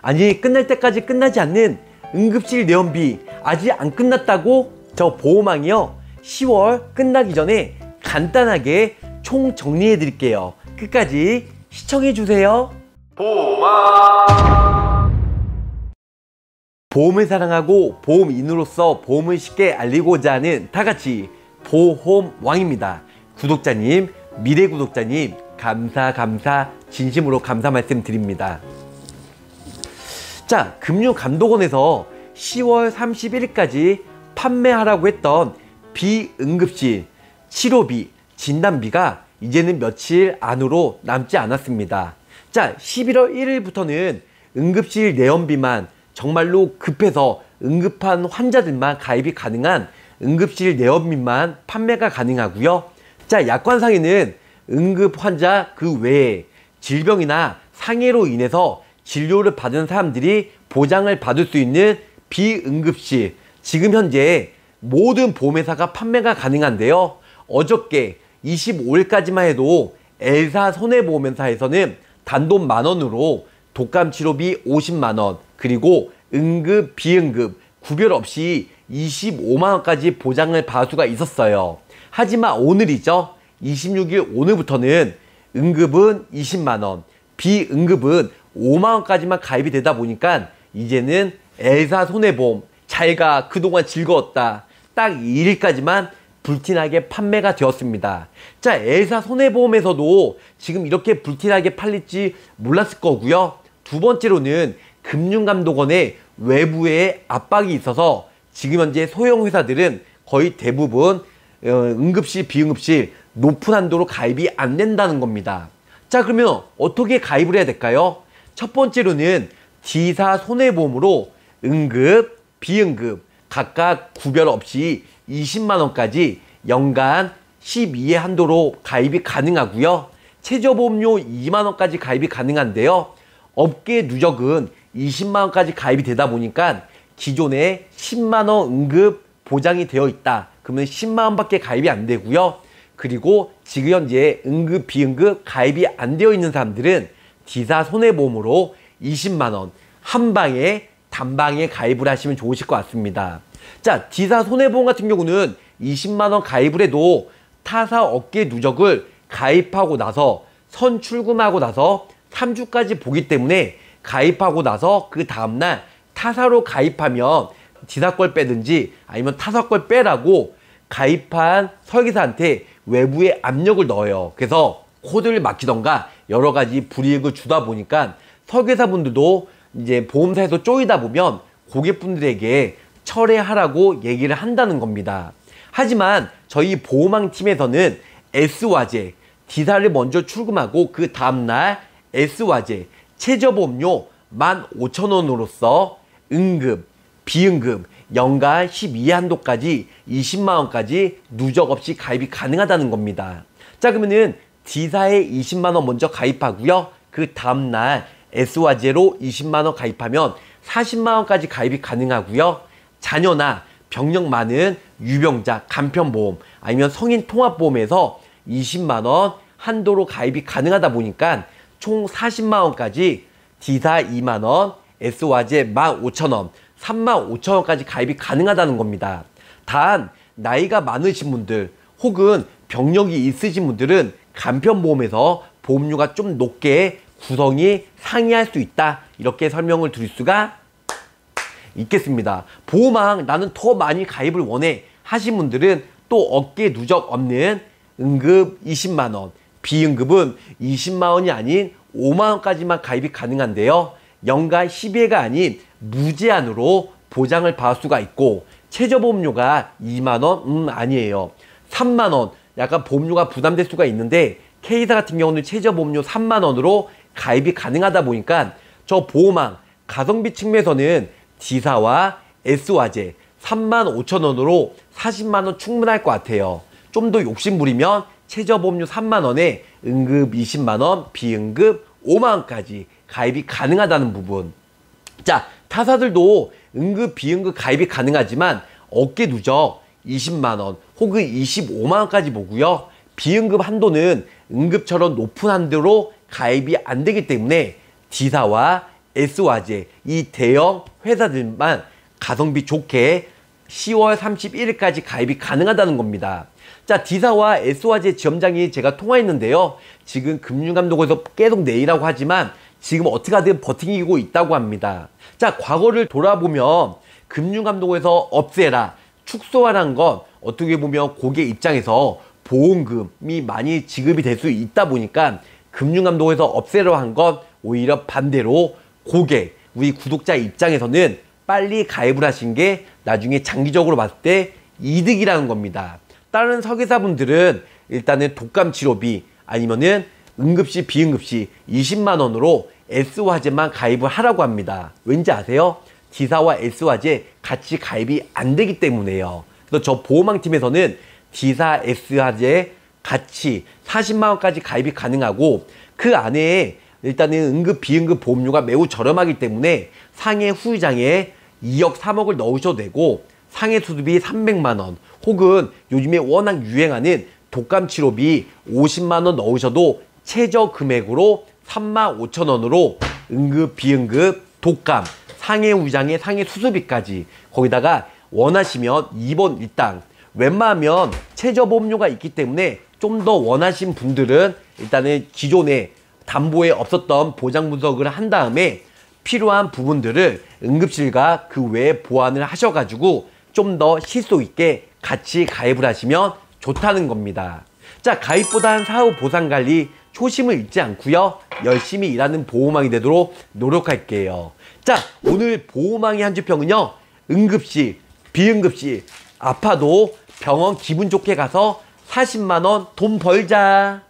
아니 끝날 때까지 끝나지 않는 응급실 내원비 아직 안 끝났다고 저 보호망이요 10월 끝나기 전에 간단하게 총 정리해 드릴게요 끝까지 시청해 주세요 보호망 보험을 사랑하고 보험인으로서 보험을 쉽게 알리고자 하는 다같이 보험왕입니다 구독자님 미래 구독자님 감사 감사 진심으로 감사 말씀 드립니다 자, 금융감독원에서 10월 31일까지 판매하라고 했던 비응급실, 치료비, 진단비가 이제는 며칠 안으로 남지 않았습니다. 자, 11월 1일부터는 응급실 내원비만 정말로 급해서 응급한 환자들만 가입이 가능한 응급실 내원비만 판매가 가능하고요. 자, 약관상에는 응급 환자 그 외에 질병이나 상해로 인해서 진료를 받은 사람들이 보장을 받을 수 있는 비응급실 지금 현재 모든 보험회사가 판매가 가능한데요. 어저께 25일까지만 해도 엘사 손해보험회사에서는 단돈 만원으로 독감 치료비 50만원 그리고 응급 비응급 구별 없이 25만원까지 보장을 받을 수가 있었어요. 하지만 오늘이죠. 26일 오늘부터는 응급은 20만원 비응급은 5만 원까지만 가입이 되다 보니까 이제는 애사 손해보험 자기가 그동안 즐거웠다 딱1일까지만 불티나게 판매가 되었습니다. 자, 애사 손해보험에서도 지금 이렇게 불티나게 팔릴지 몰랐을 거고요. 두 번째로는 금융감독원의 외부의 압박이 있어서 지금 현재 소형 회사들은 거의 대부분 어, 응급실, 비응급실 높은 한도로 가입이 안 된다는 겁니다. 자, 그러면 어떻게 가입을 해야 될까요? 첫 번째로는 지사 손해보험으로 응급, 비응급 각각 구별 없이 20만 원까지 연간 1 2회 한도로 가입이 가능하고요. 최저보험료 2만 원까지 가입이 가능한데요. 업계 누적은 20만 원까지 가입이 되다 보니까 기존에 10만 원 응급 보장이 되어 있다. 그러면 10만 원밖에 가입이 안 되고요. 그리고 지금 현재 응급 비응급 가입이 안 되어 있는 사람들은 기사 손해보험으로 20만원 한 방에 단방에 가입을 하시면 좋으실 것 같습니다. 자, 기사 손해보험 같은 경우는 20만원 가입을 해도 타사 업계 누적을 가입하고 나서 선 출금하고 나서 3주까지 보기 때문에 가입하고 나서 그 다음날 타사로 가입하면 지사걸 빼든지 아니면 타사걸 빼라고 가입한 설계사한테 외부에 압력을 넣어요. 그래서 코드를 막히던가 여러 가지 불이익을 주다 보니까 설계사분들도 이제 보험사에서 쪼이다 보면 고객분들에게 철회하라고 얘기를 한다는 겁니다. 하지만 저희 보험왕 팀에서는 s 화제디사를 먼저 출금하고 그 다음날 s 화제 최저보험료 15,000원으로서 응급, 비응급, 연간12 한도까지 20만원까지 누적 없이 가입이 가능하다는 겁니다. 자 그러면은 D사에 20만원 먼저 가입하고요. 그 다음날 s 화제로 20만원 가입하면 40만원까지 가입이 가능하고요. 자녀나 병력 많은 유병자, 간편보험 아니면 성인 통합보험에서 20만원 한도로 가입이 가능하다 보니까 총 40만원까지 D사 2만원, s 화제 15,000원, 35,000원까지 가입이 가능하다는 겁니다. 단 나이가 많으신 분들 혹은 병력이 있으신 분들은 간편보험에서 보험료가 좀 높게 구성이 상이할 수 있다 이렇게 설명을 드릴 수가 있겠습니다 보험왕 나는 더 많이 가입을 원해 하신 분들은 또 어깨 누적 없는 응급 20만원 비응급은 20만원이 아닌 5만원까지만 가입이 가능한데요 연가 10회가 아닌 무제한으로 보장을 받을 수가 있고 최저보험료가 2만원? 음 아니에요 3만원 약간 보험료가 부담될 수가 있는데 K사 같은 경우는 최저 보험료 3만 원으로 가입이 가능하다 보니까 저 보호망 가성비 측면에서는 D사와 S화재 3만 5천 원으로 40만 원 충분할 것 같아요. 좀 더 욕심 부리면 최저 보험료 3만 원에 응급 20만 원, 비응급 5만 원까지 가입이 가능하다는 부분. 자, 타사들도 응급 비응급 가입이 가능하지만 어깨 누적 20만 원, 혹은 25만원까지 보고요. 비응급 한도는 응급처럼 높은 한도로 가입이 안 되기 때문에 D사와 S화재 이 대형 회사들만 가성비 좋게 10월 31일까지 가입이 가능하다는 겁니다. 자, D사와 S화재 지점장이 제가 통화했는데요. 지금 금융감독에서 계속 내이라고 하지만 지금 어떻게 하든 버티고 있다고 합니다. 자, 과거를 돌아보면 금융감독에서 없애라, 축소하라는 건 어떻게 보면 고객 입장에서 보험금이 많이 지급이 될 수 있다 보니까 금융감독에서 없애려 한 것 오히려 반대로 고객, 우리 구독자 입장에서는 빨리 가입을 하신 게 나중에 장기적으로 봤을 때 이득이라는 겁니다. 다른 설계사분들은 일단은 독감 치료비 아니면은 응급실비응급실 20만 원으로 s 화제만 가입을 하라고 합니다. 왠지 아세요? 지사와 s 화제 같이 가입이 안 되기 때문에요. 그래서 저 보호망팀에서는 D사 S화재에 같이 40만 원까지 가입이 가능하고 그 안에 일단은 응급 비응급 보험료가 매우 저렴하기 때문에 상해 후유장에 2억 3억을 넣으셔도 되고 상해 수술비 300만 원 혹은 요즘에 워낙 유행하는 독감 치료비 50만 원 넣으셔도 최저 금액으로 3만 5천 원으로 응급 비응급 독감 상해 후유장에 상해 수술비까지 거기다가 원하시면 2번 일단 웬만하면 최저 보험료가 있기 때문에 좀 더 원하신 분들은 일단은 기존에 담보에 없었던 보장 분석을 한 다음에 필요한 부분들을 응급실과 그 외에 보완을 하셔가지고 좀 더 실속 있게 같이 가입을 하시면 좋다는 겁니다. 자, 가입보단 사후 보상관리 초심을 잃지 않고요. 열심히 일하는 보호망이 되도록 노력할게요. 자, 오늘 보호망의 한주평은요. 응급실, 비응급시 아파도 병원 기분 좋게 가서 40만원 돈 벌자.